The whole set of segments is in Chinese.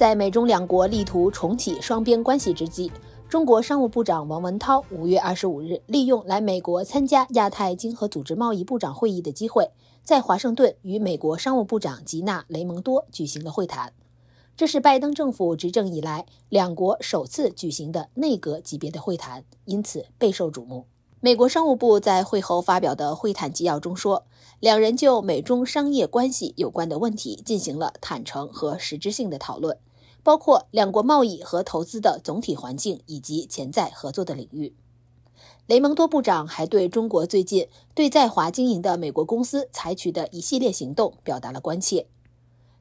在美中两国力图重启双边关系之际，中国商务部长王文涛五月二十五日利用来美国参加亚太经合组织贸易部长会议的机会，在华盛顿与美国商务部长吉娜·雷蒙多举行了会谈。这是拜登政府执政以来两国首次举行的内阁级别的会谈，因此备受瞩目。美国商务部在会后发表的会谈纪要中说，两人就美中商业关系有关的问题进行了坦诚和实质性的讨论。包括两国贸易和投资的总体环境以及潜在合作的领域。雷蒙多部长还对中国最近对在华经营的美国公司采取的一系列行动表达了关切。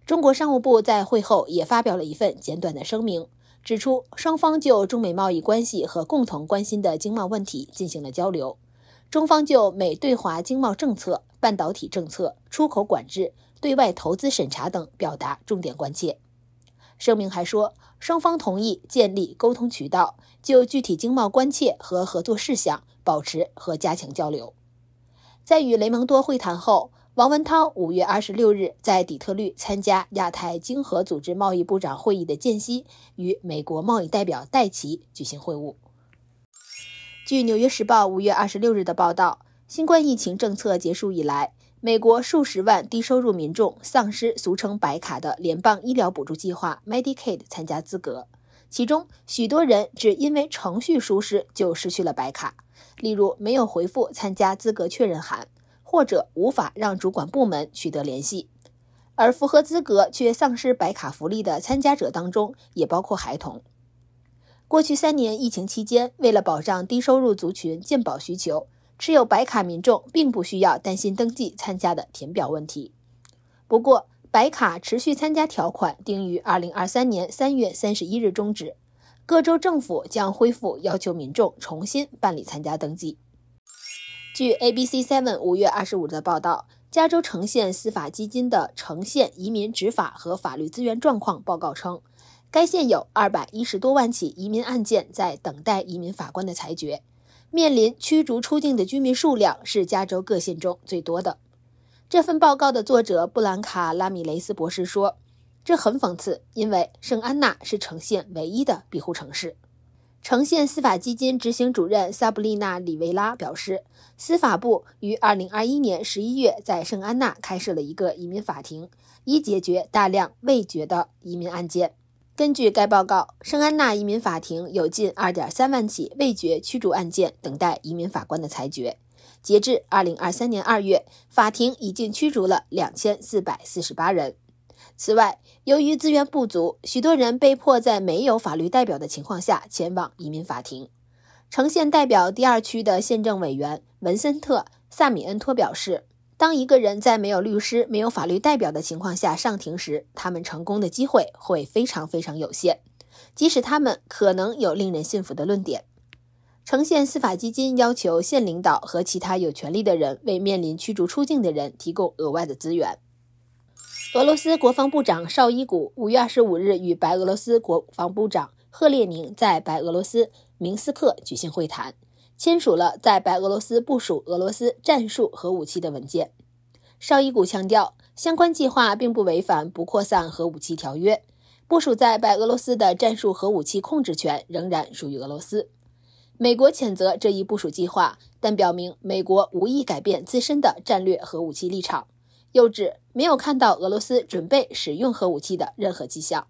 中国商务部在会后也发表了一份简短的声明，指出双方就中美贸易关系和共同关心的经贸问题进行了交流，中方就美对华经贸政策、半导体政策、出口管制、对外投资审查等表达重点关切。声明还说，双方同意建立沟通渠道，就具体经贸关切和合作事项保持和加强交流。在与雷蒙多会谈后，王文涛五月二十六日在底特律参加亚太经合组织贸易部长会议的间隙，与美国贸易代表戴奇举行会晤。据《纽约时报》五月二十六日的报道，新冠疫情政策结束以来。美国数十万低收入民众丧失俗称“白卡”的联邦医疗补助计划 （Medicaid） 参加资格，其中许多人只因为程序疏失就失去了白卡。例如，没有回复参加资格确认函，或者无法让主管部门取得联系。而符合资格却丧失白卡福利的参加者当中，也包括孩童。过去三年疫情期间，为了保障低收入族群健保需求。持有白卡民众并不需要担心登记参加的填表问题。不过，白卡持续参加条款定于二零二三年三月三十一日终止，各州政府将恢复要求民众重新办理参加登记。据 ABC Seven 五月二十五日的报道，加州呈县司法基金的呈县移民执法和法律资源状况报告称，该县有二百一十多万起移民案件在等待移民法官的裁决。面临驱逐出境的居民数量是加州各县中最多的。这份报告的作者布兰卡拉米雷斯博士说：“这很讽刺，因为圣安娜是城县唯一的庇护城市。”城县司法基金执行主任萨布丽娜里维拉表示：“司法部于2021年11月在圣安娜开设了一个移民法庭，以解决大量未决的移民案件。”根据该报告，圣安娜移民法庭有近二点三万起未决驱逐案件等待移民法官的裁决。截至二零二三年二月，法庭已经驱逐了两千四百四十八人。此外，由于资源不足，许多人被迫在没有法律代表的情况下前往移民法庭。呈现代表第二区的县政委员文森特·萨米恩托表示。当一个人在没有律师、没有法律代表的情况下上庭时，他们成功的机会会非常非常有限，即使他们可能有令人信服的论点。呈现司法基金要求县领导和其他有权利的人为面临驱逐出境的人提供额外的资源。俄罗斯国防部长绍伊古五月二十五日与白俄罗斯国防部长赫列宁在白俄罗斯明斯克举行会谈。签署了在白俄罗斯部署俄罗斯战术核武器的文件。绍伊古强调，相关计划并不违反《不扩散核武器条约》，部署在白俄罗斯的战术核武器控制权仍然属于俄罗斯。美国谴责这一部署计划，但表明美国无意改变自身的战略核武器立场，又指没有看到俄罗斯准备使用核武器的任何迹象。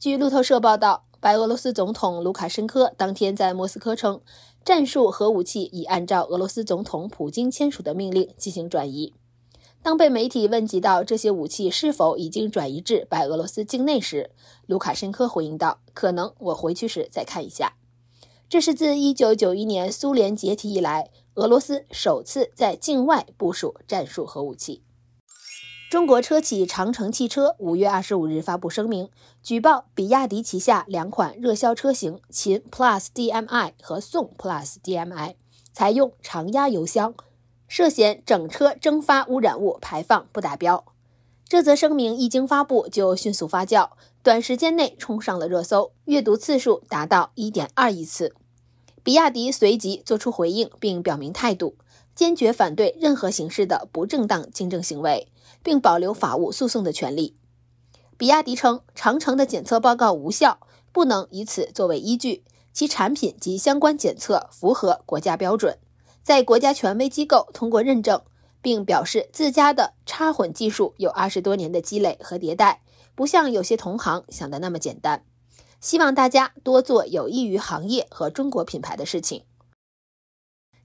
据路透社报道，白俄罗斯总统卢卡申科当天在莫斯科称。战术核武器已按照俄罗斯总统普京签署的命令进行转移。当被媒体问及到这些武器是否已经转移至白俄罗斯境内时，卢卡申科回应道：“可能我回去时再看一下。”这是自1991年苏联解体以来，俄罗斯首次在境外部署战术核武器。中国车企长城汽车五月二十五日发布声明，举报比亚迪旗下两款热销车型秦 Plus DM-i 和宋 Plus DM-i 采用常压油箱，涉嫌整车蒸发污染物排放不达标。这则声明一经发布就迅速发酵，短时间内冲上了热搜，阅读次数达到一点二亿次。比亚迪随即作出回应，并表明态度，坚决反对任何形式的不正当竞争行为。并保留法务诉讼的权利。比亚迪称，长城的检测报告无效，不能以此作为依据，其产品及相关检测符合国家标准，在国家权威机构通过认证，并表示自家的插混技术有二十多年的积累和迭代，不像有些同行想的那么简单。希望大家多做有益于行业和中国品牌的事情。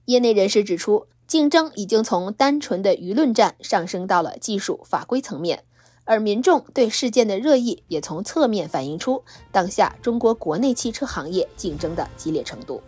业内人士指出。竞争已经从单纯的舆论战上升到了技术法规层面，而民众对事件的热议也从侧面反映出当下中国国内汽车行业竞争的激烈程度。